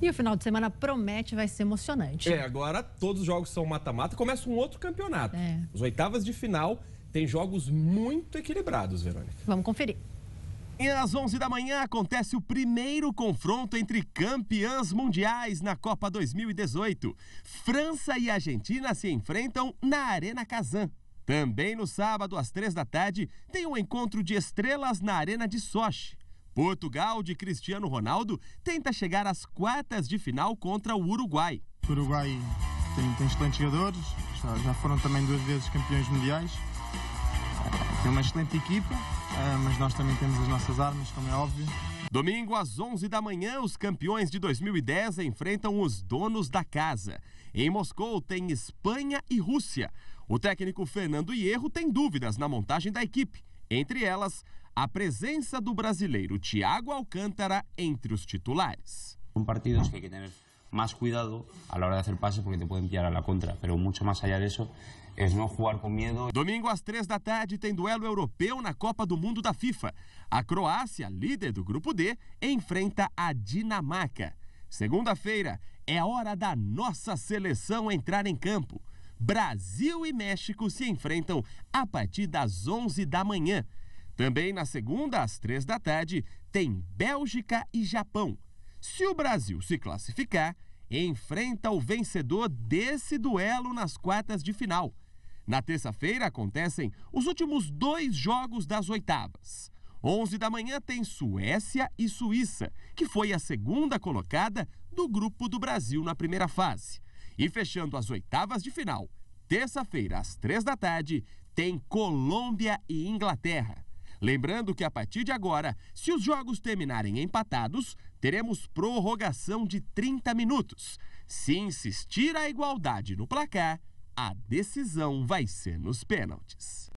E o final de semana promete, vai ser emocionante. É, agora todos os jogos são mata-mata. Começa um outro campeonato. É. As oitavas de final tem jogos muito equilibrados, Verônica. Vamos conferir. E às 11 da manhã acontece o primeiro confronto entre campeãs mundiais na Copa 2018. França e Argentina se enfrentam na Arena Kazan. Também no sábado, às 3 da tarde, tem um encontro de estrelas na Arena de Sochi. Portugal de Cristiano Ronaldo tenta chegar às quartas de final contra o Uruguai. O Uruguai tem, tem excelentes jogadores, já, já, foram também duas vezes campeões mundiais. Tem é uma excelente equipa, ah, mas nós também temos as nossas armas, como é óbvio. Domingo às 11 da manhã, os campeões de 2010 enfrentam os donos da casa. Em Moscou tem Espanha e Rússia. O técnico Fernando Hierro tem dúvidas na montagem da equipe, entre elas a presença do brasileiro Thiago Alcântara entre os titulares. São partidos que hay que ter mais cuidado a la hora de hacer passes porque te podem pillar a la contra, mas muito mais allá disso é não jogar com medo. Domingo às três da tarde tem duelo europeu na Copa do Mundo da FIFA. A Croácia, líder do grupo D, enfrenta a Dinamarca. Segunda-feira é hora da nossa seleção entrar em campo. Brasil e México se enfrentam a partir das 11 da manhã. Também na segunda, às três da tarde, tem Bélgica e Japão. Se o Brasil se classificar, enfrenta o vencedor desse duelo nas quartas de final. Na terça-feira acontecem os últimos dois jogos das oitavas. 11 da manhã tem Suécia e Suíça, que foi a segunda colocada do grupo do Brasil na primeira fase. E fechando as oitavas de final, terça-feira às três da tarde, tem Colômbia e Inglaterra. Lembrando que a partir de agora, se os jogos terminarem empatados, teremos prorrogação de 30 minutos. Se insistir a igualdade no placar, a decisão vai ser nos pênaltis.